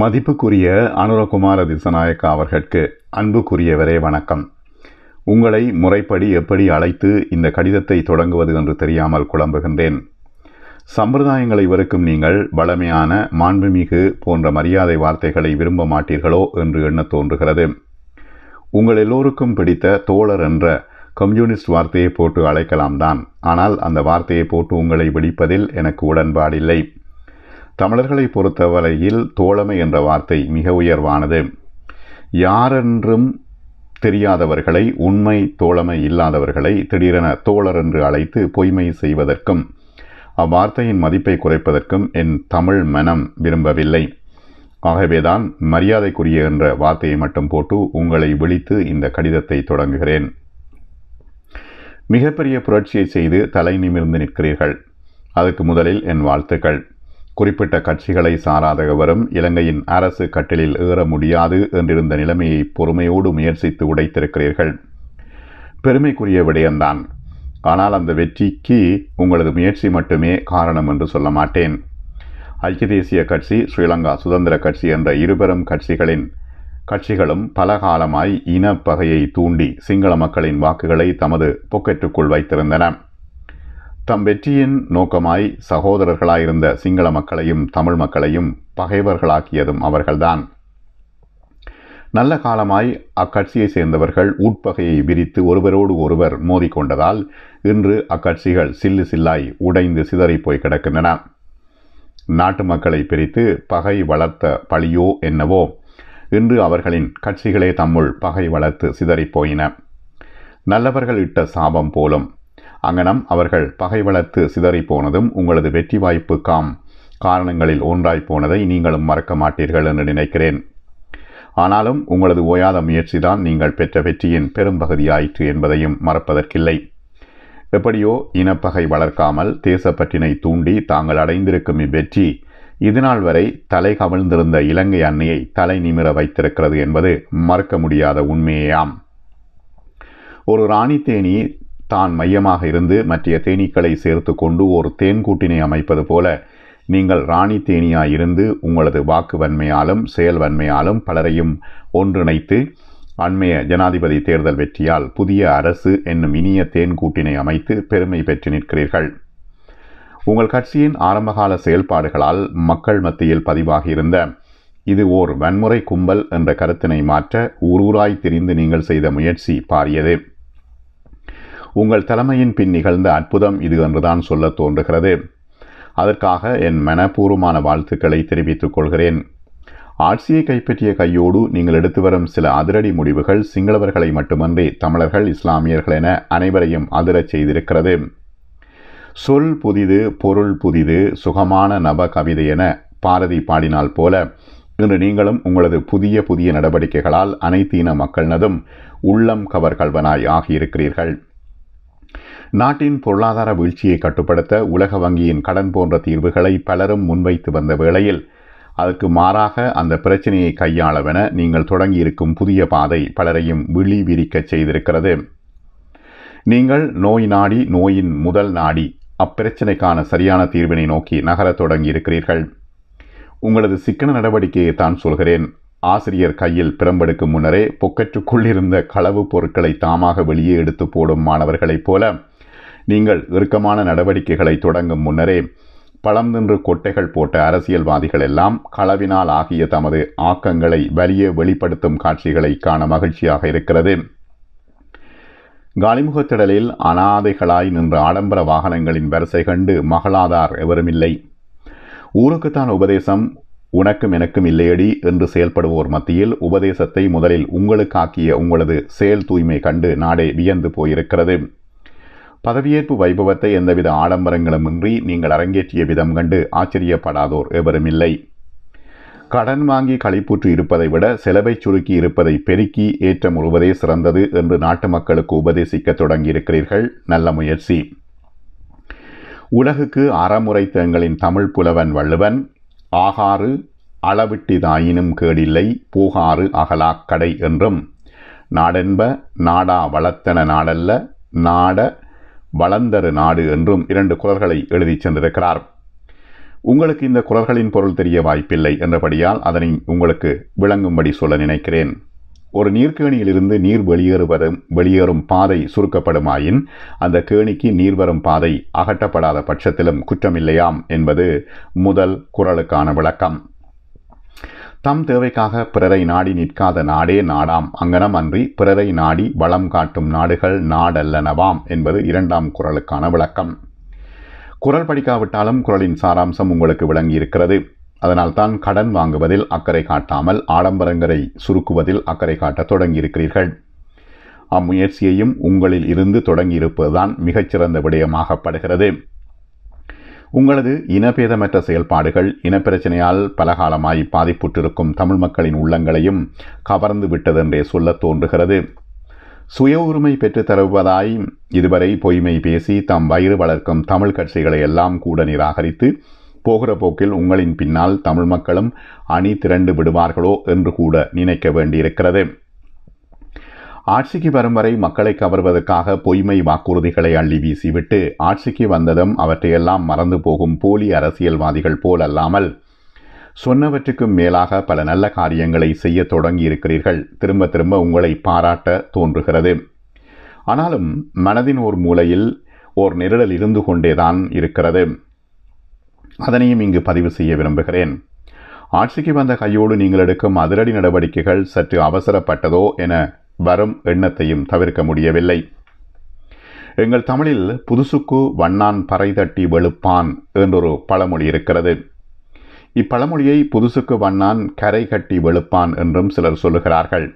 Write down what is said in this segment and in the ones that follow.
மதிப்புக்குரிய அனுரகுமார திசநாயக்கா அவர்களுக்கு அன்புக்குரியவரே வணக்கம் உங்களை முறைப்படி எப்படி அழைத்து இந்த கடிதத்தை தொடங்குவது என்று தெரியாமல் குழம்புகின்றேன் சம்பிரதாயங்களை வெறுக்கும் நீங்கள் பழமையான மாண்புமிகு போன்ற மரியாதை வார்த்தைகளை விரும்ப மாட்டீர்களோ என்று எண்ண தோன்றுகிறது உங்கள் எல்லோருக்கும் பிடித்த தோழர் என்ற கம்யூனிஸ்ட் வார்த்தையை போட்டு அழைக்கலாம் தான் ஆனால் அந்த வார்த்தையை போட்டு உங்களை விழிப்பதில் எனக்கு உடன்பாடில்லை தமிழர்களை பொறுத்தவரையில் தோழமை என்ற வார்த்தை மிக உயர்வானது யாரென்றும் தெரியாதவர்களை உண்மை தோழமை இல்லாதவர்களை திடீரென தோழர் என்று அழைத்து பொய்மை செய்வதற்கும் அவ்வார்த்தையின் மதிப்பை குறைப்பதற்கும் என் தமிழ் மனம் விரும்பவில்லை ஆகவேதான் மரியாதைக்குரிய என்ற வார்த்தையை மட்டும் போட்டு உங்களை விழித்து இந்த கடிதத்தை தொடங்குகிறேன் மிகப்பெரிய புரட்சியை செய்து தலை நிமிர்ந்து நிற்கிறீர்கள் அதற்கு முதலில் என் வாழ்த்துக்கள் குறிப்பிட்ட கட்சிகளை சாராதவரும் இலங்கையின் அரசு கட்டிலில் ஏற முடியாது என்றிருந்த நிலைமையை பொறுமையோடு முயற்சித்து உடைத்திருக்கிறீர்கள் பெருமைக்குரிய விடயம்தான் ஆனால் அந்த வெற்றிக்கு உங்களது முயற்சி மட்டுமே காரணம் என்று சொல்ல மாட்டேன் ஐக்கிய தேசிய கட்சி ஸ்ரீலங்கா சுதந்திர கட்சி என்ற இருபெரும் கட்சிகளின் கட்சிகளும் பல காலமாய் இனப்பகையை தூண்டி சிங்கள மக்களின் வாக்குகளை தமது பொக்கெட்டுக்குள் வைத்திருந்தன தம் வெற்றியின் நோக்கமாய் சகோதரர்களாயிருந்த சிங்கள மக்களையும் தமிழ் மக்களையும் பகைவர்களாக்கியதும் அவர்கள்தான் நல்ல காலமாய் அக்கட்சியை சேர்ந்தவர்கள் உட்பகையை விரித்து ஒருவரோடு ஒருவர் மோதிக்கொண்டதால் இன்று அக்கட்சிகள் சில்லு சில்லாய் உடைந்து சிதறிப்போய் கிடக்கின்றன நாட்டு மக்களை பிரித்து பகை வளர்த்த பழியோ என்னவோ இன்று அவர்களின் கட்சிகளே தம்முள் பகை வளர்த்து சிதறிப்போயின நல்லவர்கள் இட்ட சாபம் போலும் அங்கனம் அவர்கள் பகை வளர்த்து சிதறி போனதும் உங்களது வெற்றி வாய்ப்பு காம் காரணங்களில் ஒன்றாய் போனதை நீங்களும் மறக்க மாட்டீர்கள் என்று நினைக்கிறேன் ஆனாலும் உங்களது ஓயாத முயற்சிதான் நீங்கள் பெற்ற வெற்றியின் பெரும்பகுதியாயிற்று என்பதையும் மறப்பதற்கில்லை எப்படியோ இனப்பகை வளர்க்காமல் தேசப்பற்றினை தூண்டி தாங்கள் அடைந்திருக்கும் இவ்வெற்றி இதுநாள் வரை தலை கவிழ்ந்திருந்த இலங்கை அன்னையை தலை நிமிர வைத்திருக்கிறது என்பது மறக்க முடியாத உண்மையாம் ஒரு ராணி தேனி தான் மையமாக இருந்து மற்ற தேனீக்களை சேர்த்து கொண்டு ஒரு தேன்கூட்டினை அமைப்பது போல நீங்கள் ராணி தேனியாக இருந்து உங்களது வாக்கு வன்மையாலும் செயல் வன்மையாலும் பலரையும் ஒன்றிணைத்து அண்மைய ஜனாதிபதி தேர்தல் வெற்றியால் புதிய அரசு என்னும் இனிய தேன்கூட்டினை அமைத்து பெருமை பெற்று நிற்கிறீர்கள் உங்கள் கட்சியின் ஆரம்பகால செயல்பாடுகளால் மக்கள் மத்தியில் பதிவாகியிருந்த இது ஓர் வன்முறை கும்பல் என்ற கருத்தினை மாற்ற ஊரூராய் தெரிந்து நீங்கள் செய்த முயற்சி பாரியது உங்கள் தலைமையின் பின் நிகழ்ந்த அற்புதம் இது என்றுதான் சொல்ல தோன்றுகிறது அதற்காக என் மனப்பூர்வமான வாழ்த்துக்களை தெரிவித்துக் கொள்கிறேன் ஆட்சியை கைப்பற்றிய கையோடு நீங்கள் எடுத்து வரும் சில அதிரடி முடிவுகள் சிங்களவர்களை மட்டுமன்றி தமிழர்கள் இஸ்லாமியர்கள் என அனைவரையும் அதிரச் செய்திருக்கிறது சொல் புதிது பொருள் புதிது சுகமான நவ கவிதை என பாரதி பாடினால் போல இன்று நீங்களும் உங்களது புதிய புதிய நடவடிக்கைகளால் அனைத்து இன மக்களினதும் உள்ளம் கவர்கள்வனாய் ஆகியிருக்கிறீர்கள் நாட்டின் பொருளாதார வீழ்ச்சியை கட்டுப்படுத்த உலக வங்கியின் கடன் போன்ற தீர்வுகளை பலரும் முன்வைத்து வந்த வேளையில் அதற்கு மாறாக அந்த பிரச்சனையை கையாளவென நீங்கள் தொடங்கியிருக்கும் புதிய பாதை பலரையும் விழி விரிக்க செய்திருக்கிறது நீங்கள் நோய் நாடி நோயின் முதல் நாடி அப்பிரச்சனைக்கான சரியான தீர்வினை நோக்கி நகரத் தொடங்கியிருக்கிறீர்கள் உங்களது சிக்கன நடவடிக்கையை தான் சொல்கிறேன் ஆசிரியர் கையில் பிரம்பெடுக்கும் முன்னரே பொக்கற்றுக்குள்ளிருந்த களவு பொருட்களை தாமாக வெளியே எடுத்து போடும் மாணவர்களைப் போல நீங்கள் இறுக்கமான நடவடிக்கைகளை தொடங்கும் முன்னரே பழம் நின்று கொட்டைகள் போட்ட அரசியல்வாதிகள் எல்லாம் களவினால் ஆகிய தமது ஆக்கங்களை வலிய வெளிப்படுத்தும் காட்சிகளை காண மகிழ்ச்சியாக இருக்கிறது காலிமுகத்திடலில் அனாதைகளாய் நின்ற ஆடம்பர வாகனங்களின் வரிசை கண்டு மகளாதார் எவருமில்லை ஊருக்குத்தான் உபதேசம் உனக்கும் எனக்கும் இல்லையடி என்று செயல்படுவோர் மத்தியில் உபதேசத்தை முதலில் உங்களுக்காக்கிய உங்களது செயல் தூய்மை கண்டு நாடே வியந்து போயிருக்கிறது பதவியேற்பு வைபவத்தை எந்தவித ஆடம்பரங்களும் இன்றி நீங்கள் அரங்கேற்றிய விதம் கண்டு ஆச்சரியப்படாதோர் எவரும் இல்லை கடன் வாங்கி களிப்பூற்று இருப்பதை விட செலவை சுருக்கி இருப்பதை பெருக்கி ஏற்றம் உருவதே சிறந்தது என்று நாட்டு மக்களுக்கு உபதேசிக்க தொடங்கியிருக்கிறீர்கள் நல்ல முயற்சி உலகுக்கு அறமுறை தங்களின் தமிழ் புலவன் வள்ளுவன் ஆகாறு அளவிட்டிதாயினும் கேடில்லை போகாறு அகலாக்கடை என்றும் நாடென்ப நாடா வளத்தன நாடல்ல நாட வளந்தரு நாடு என்றும் இரண்டு குரல்களை எழுதிச் சென்றிருக்கிறார் உங்களுக்கு இந்த குரல்களின் பொருள் தெரிய வாய்ப்பில்லை என்றபடியால் அதனை உங்களுக்கு விளங்கும்படி சொல்ல நினைக்கிறேன் ஒரு நீர்கேணியிலிருந்து நீர் வெளியேறுவதும் வெளியேறும் பாதை சுருக்கப்படுமாயின் அந்த கேணிக்கு நீர் வரும் பாதை அகட்டப்படாத பட்சத்திலும் குற்றமில்லையாம் என்பது முதல் குரலுக்கான விளக்கம் தம் தேவைக்காக பிறரை நாடி நிற்காத நாடே நாடாம் அங்கனம் அன்றி பிறரை நாடி வளம் காட்டும் நாடுகள் நாடல்லனவாம் என்பது இரண்டாம் குரலுக்கான விளக்கம் குரல் படிக்காவிட்டாலும் குரலின் சாராம்சம் உங்களுக்கு விளங்கியிருக்கிறது அதனால்தான் கடன் வாங்குவதில் அக்கறை காட்டாமல் ஆடம்பரங்களை சுருக்குவதில் அக்கறை காட்ட தொடங்கியிருக்கிறீர்கள் அம்முயற்சியையும் உங்களில் இருந்து தொடங்கியிருப்பதுதான் மிகச்சிறந்த விடயமாகப்படுகிறது உங்களது இனபேதமற்ற செயல்பாடுகள் இனப்பிரச்சனையால் பலகாலமாய் பாதிப்புற்றிருக்கும் தமிழ் மக்களின் உள்ளங்களையும் கவர்ந்து விட்டதென்றே சொல்ல தோன்றுகிறது சுய உரிமை பெற்றுத்தருவதாய் இதுவரை பொய்மை பேசி தம் வயிறு வளர்க்கும் தமிழ் கட்சிகளை எல்லாம் கூட நிராகரித்து போகிற போக்கில் உங்களின் பின்னால் தமிழ் மக்களும் அணி திரண்டு விடுவார்களோ என்று கூட நினைக்க வேண்டியிருக்கிறது ஆட்சிக்கு வரும் வரை மக்களை கவர்வதற்காக பொய்மை வாக்குறுதிகளை அள்ளி வீசிவிட்டு ஆட்சிக்கு வந்ததும் அவற்றையெல்லாம் மறந்து போகும் போலி அரசியல்வாதிகள் போல் அல்லாமல் சொன்னவற்றுக்கும் மேலாக பல நல்ல காரியங்களை செய்ய தொடங்கி இருக்கிறீர்கள் திரும்ப திரும்ப உங்களை பாராட்ட தோன்றுகிறது ஆனாலும் மனதின் ஓர் மூலையில் ஓர் நெருடல் இருந்து கொண்டேதான் இருக்கிறது அதனையும் இங்கு பதிவு செய்ய விரும்புகிறேன் ஆட்சிக்கு வந்த கையோடு நீங்கள் எடுக்கும் அதிரடி நடவடிக்கைகள் சற்று அவசரப்பட்டதோ என வரும் எண்ணத்தையும் தவிர்க்க முடியவில்லை எங்கள் தமிழில் புதுசுக்கு வண்ணான் பறை தட்டி வெளுப்பான் என்றொரு பழமொழி இருக்கிறது இப்பழமொழியை புதுசுக்கு வண்ணான் கரை கட்டி வெளுப்பான் என்றும் சிலர் சொல்லுகிறார்கள்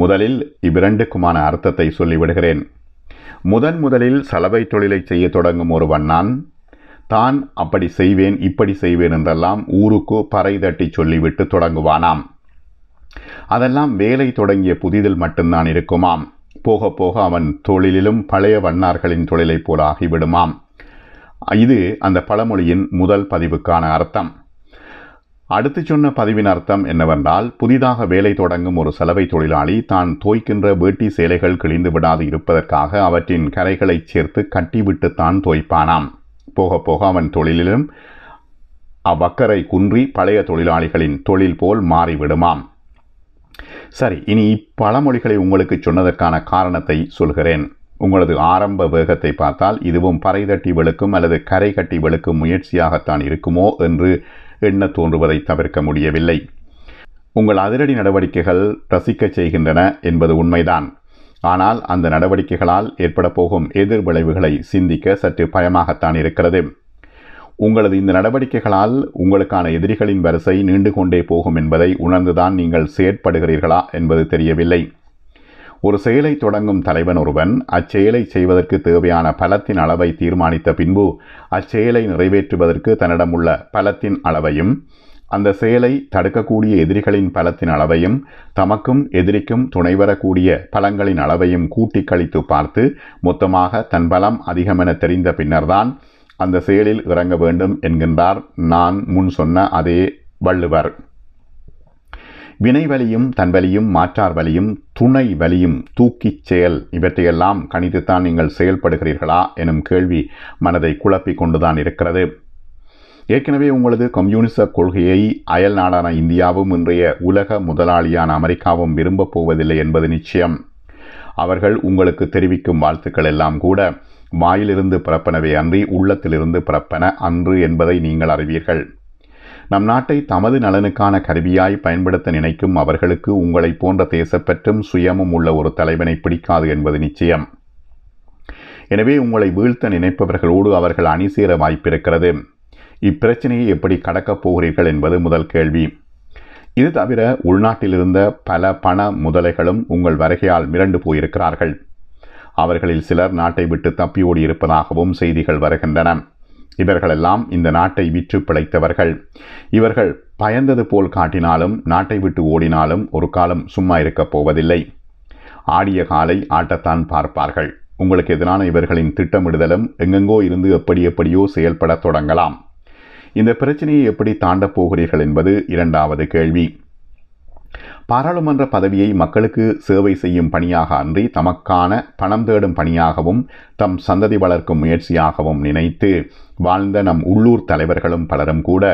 முதலில் இவ்விரண்டுக்குமான அர்த்தத்தை சொல்லிவிடுகிறேன் முதன் முதலில் சலவை தொழிலை செய்ய தொடங்கும் ஒரு வண்ணான் தான் அப்படி செய்வேன் இப்படி செய்வேன் என்றெல்லாம் ஊருக்கு பறை தட்டி சொல்லிவிட்டு தொடங்குவானாம் அதெல்லாம் வேலை தொடங்கிய புதிதில் மட்டும்தான் இருக்குமாம் போக போக அவன் தொழிலிலும் பழைய வண்ணார்களின் தொழிலைப் போல ஆகிவிடுமாம் இது அந்த பழமொழியின் முதல் பதிவுக்கான அர்த்தம் அடுத்து சொன்ன பதிவின் அர்த்தம் என்னவென்றால் புதிதாக வேலை தொடங்கும் ஒரு சலவை தொழிலாளி தான் தோய்க்கின்ற வேட்டி சேலைகள் கிழிந்து விடாது இருப்பதற்காக அவற்றின் கரைகளைச் சேர்த்து கட்டிவிட்டுத்தான் தோய்ப்பானாம் போக போக அவன் தொழிலிலும் அவ்வக்கரை குன்றி பழைய தொழிலாளிகளின் தொழில் போல் மாறிவிடுமாம் சரி இனி பழமொழிகளை உங்களுக்கு சொன்னதற்கான காரணத்தை சொல்கிறேன் உங்களது ஆரம்ப வேகத்தை பார்த்தால் இதுவும் பறை தட்டி வெளுக்கும் அல்லது கரை கட்டி வெளுக்கும் முயற்சியாகத்தான் இருக்குமோ என்று எண்ண தோன்றுவதை தவிர்க்க முடியவில்லை உங்கள் அதிரடி நடவடிக்கைகள் ரசிக்கச் செய்கின்றன என்பது உண்மைதான் ஆனால் அந்த நடவடிக்கைகளால் ஏற்பட போகும் எதிர்விளைவுகளை சிந்திக்க சற்று பயமாகத்தான் இருக்கிறது உங்களது இந்த நடவடிக்கைகளால் உங்களுக்கான எதிரிகளின் வரிசை நீண்டு கொண்டே போகும் என்பதை உணர்ந்துதான் நீங்கள் செயற்படுகிறீர்களா என்பது தெரியவில்லை ஒரு செயலை தொடங்கும் தலைவன் ஒருவன் அச்செயலை செய்வதற்கு தேவையான பலத்தின் அளவை தீர்மானித்த பின்பு அச்செயலை நிறைவேற்றுவதற்கு தன்னிடம் உள்ள பலத்தின் அளவையும் அந்த செயலை தடுக்கக்கூடிய எதிரிகளின் பலத்தின் அளவையும் தமக்கும் எதிரிக்கும் துணை வரக்கூடிய பலங்களின் அளவையும் கூட்டி கழித்து பார்த்து மொத்தமாக தன் பலம் அதிகமென தெரிந்த பின்னர்தான் அந்த செயலில் இறங்க வேண்டும் என்கின்றார் நான் முன் சொன்ன அதே வள்ளுவர் வினை வலியும் வலியும் மாற்றார் வலியும் துணை வலியும் தூக்கிச் செயல் இவற்றையெல்லாம் கணித்துத்தான் நீங்கள் செயல்படுகிறீர்களா எனும் கேள்வி மனதை குழப்பிக் கொண்டுதான் இருக்கிறது ஏற்கனவே உங்களது கம்யூனிச கொள்கையை அயல் நாடான இந்தியாவும் இன்றைய உலக முதலாளியான அமெரிக்காவும் விரும்பப் போவதில்லை என்பது நிச்சயம் அவர்கள் உங்களுக்கு தெரிவிக்கும் வாழ்த்துக்கள் எல்லாம் கூட வாயிலிருந்து பிறப்பனவே அன்றி உள்ளத்திலிருந்து பிறப்பன அன்று என்பதை நீங்கள் அறிவீர்கள் நம் நாட்டை தமது நலனுக்கான கருவியாய் பயன்படுத்த நினைக்கும் அவர்களுக்கு உங்களைப் போன்ற தேசப்பற்றும் சுயமும் உள்ள ஒரு தலைவனை பிடிக்காது என்பது நிச்சயம் எனவே உங்களை வீழ்த்த நினைப்பவர்களோடு அவர்கள் அணி சேர வாய்ப்பிருக்கிறது இப்பிரச்சனையை எப்படி கடக்கப் போகிறீர்கள் என்பது முதல் கேள்வி இது தவிர உள்நாட்டிலிருந்த பல பண முதலைகளும் உங்கள் வருகையால் மிரண்டு போயிருக்கிறார்கள் அவர்களில் சிலர் நாட்டை விட்டு தப்பி ஓடி இருப்பதாகவும் செய்திகள் வருகின்றன இவர்களெல்லாம் இந்த நாட்டை விற்று பிழைத்தவர்கள் இவர்கள் பயந்தது போல் காட்டினாலும் நாட்டை விட்டு ஓடினாலும் ஒரு காலம் சும்மா இருக்கப் போவதில்லை ஆடிய காலை ஆட்டத்தான் பார்ப்பார்கள் உங்களுக்கு எதிரான இவர்களின் திட்டமிடுதலும் எங்கெங்கோ இருந்து எப்படி எப்படியோ செயல்பட தொடங்கலாம் இந்த பிரச்சனையை எப்படி தாண்டப் போகிறீர்கள் என்பது இரண்டாவது கேள்வி பாராளுமன்ற பதவியை மக்களுக்கு சேவை செய்யும் பணியாக அன்றி தமக்கான பணம் தேடும் பணியாகவும் தம் சந்ததி வளர்க்கும் முயற்சியாகவும் நினைத்து வாழ்ந்த நம் உள்ளூர் தலைவர்களும் பலரும் கூட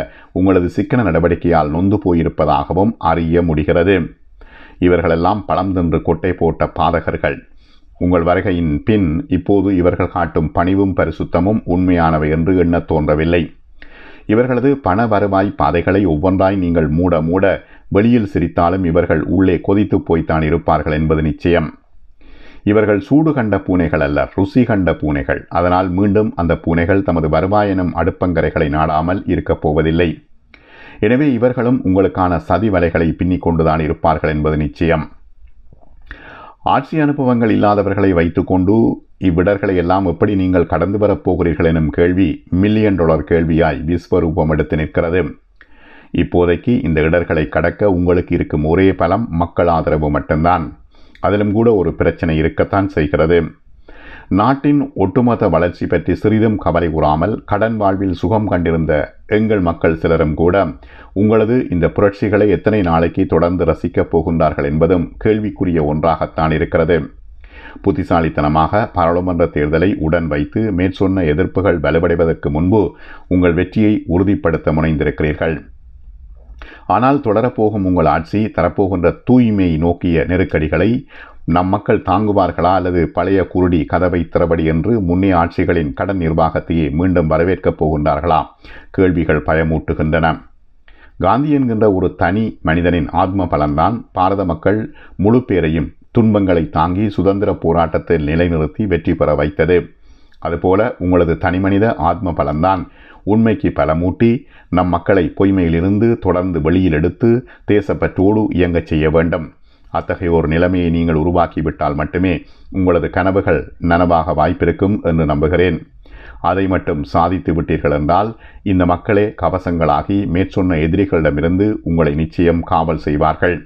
உங்களது சிக்கன நடவடிக்கையால் நொந்து போயிருப்பதாகவும் அறிய முடிகிறது இவர்களெல்லாம் பழம் தின்று கொட்டை போட்ட பாதகர்கள் உங்கள் வருகையின் பின் இப்போது இவர்கள் காட்டும் பணிவும் பரிசுத்தமும் உண்மையானவை என்று எண்ணத் தோன்றவில்லை இவர்களது பண வருவாய் பாதைகளை ஒவ்வொன்றாய் நீங்கள் மூட மூட வெளியில் சிரித்தாலும் இவர்கள் உள்ளே கொதித்து போய்த்தான் இருப்பார்கள் என்பது நிச்சயம் இவர்கள் சூடு கண்ட பூனைகள் அல்ல ருசி கண்ட பூனைகள் அதனால் மீண்டும் அந்த பூனைகள் தமது வருவாயினும் அடுப்பங்கரைகளை நாடாமல் இருக்கப் போவதில்லை எனவே இவர்களும் உங்களுக்கான சதி வலைகளை பின்னிக் கொண்டுதான் இருப்பார்கள் என்பது நிச்சயம் ஆட்சி அனுபவங்கள் இல்லாதவர்களை வைத்துக்கொண்டு இவ்விடர்களை எல்லாம் எப்படி நீங்கள் கடந்து வரப் போகிறீர்கள் எனும் கேள்வி மில்லியன் டாலர் கேள்வியாய் விஸ்வரூபம் எடுத்து நிற்கிறது இப்போதைக்கு இந்த இடர்களை கடக்க உங்களுக்கு இருக்கும் ஒரே பலம் மக்கள் ஆதரவு மட்டும்தான் அதிலும் கூட ஒரு பிரச்சனை இருக்கத்தான் செய்கிறது நாட்டின் ஒட்டுமொத்த வளர்ச்சி பற்றி சிறிதும் கவலை கூறாமல் கடன் வாழ்வில் சுகம் கண்டிருந்த எங்கள் மக்கள் சிலரும் கூட உங்களது இந்த புரட்சிகளை எத்தனை நாளைக்கு தொடர்ந்து ரசிக்கப் போகின்றார்கள் என்பதும் கேள்விக்குரிய ஒன்றாகத்தான் இருக்கிறது புத்திசாலித்தனமாக பாராளுமன்ற தேர்தலை உடன் வைத்து மேற்சொன்ன எதிர்ப்புகள் வலுவடைவதற்கு முன்பு உங்கள் வெற்றியை உறுதிப்படுத்த முனைந்திருக்கிறீர்கள் ஆனால் தொடரப்போகும் உங்கள் ஆட்சி தரப்போகின்ற தூய்மை நோக்கிய நெருக்கடிகளை நம் மக்கள் தாங்குவார்களா அல்லது பழைய குருடி கதவை திறபடி என்று முன்னே ஆட்சிகளின் கடன் நிர்வாகத்தையே மீண்டும் வரவேற்கப் போகின்றார்களா கேள்விகள் பயமூட்டுகின்றன காந்தி என்கின்ற ஒரு தனி மனிதனின் ஆத்ம பலன்தான் பாரத மக்கள் முழு பேரையும் துன்பங்களை தாங்கி சுதந்திர போராட்டத்தில் நிலைநிறுத்தி வெற்றி பெற வைத்தது அதுபோல உங்களது தனிமனித ஆத்ம பலன்தான் உண்மைக்கு பலமூட்டி நம் மக்களை பொய்மையிலிருந்து தொடர்ந்து வெளியில் எடுத்து தேசப்பற்றோடு இயங்கச் செய்ய வேண்டும் அத்தகைய ஒரு நிலைமையை நீங்கள் உருவாக்கிவிட்டால் மட்டுமே உங்களது கனவுகள் நனவாக வாய்ப்பிருக்கும் என்று நம்புகிறேன் அதை மட்டும் சாதித்து விட்டீர்கள் என்றால் இந்த மக்களே கவசங்களாகி மேற்சொன்ன எதிரிகளிடமிருந்து உங்களை நிச்சயம் காவல் செய்வார்கள்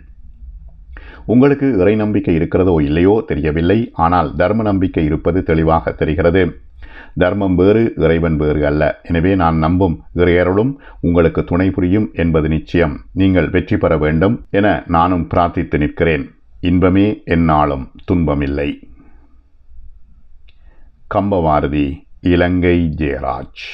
உங்களுக்கு இறை நம்பிக்கை இருக்கிறதோ இல்லையோ தெரியவில்லை ஆனால் தர்ம நம்பிக்கை இருப்பது தெளிவாக தெரிகிறது தர்மம் வேறு இறைவன் வேறு அல்ல எனவே நான் நம்பும் இறையருளும் உங்களுக்கு துணை புரியும் என்பது நிச்சயம் நீங்கள் வெற்றி பெற வேண்டும் என நானும் பிரார்த்தித்து நிற்கிறேன் இன்பமே என்னாலும் துன்பமில்லை கம்பவாரதி இலங்கை ஜெயராஜ்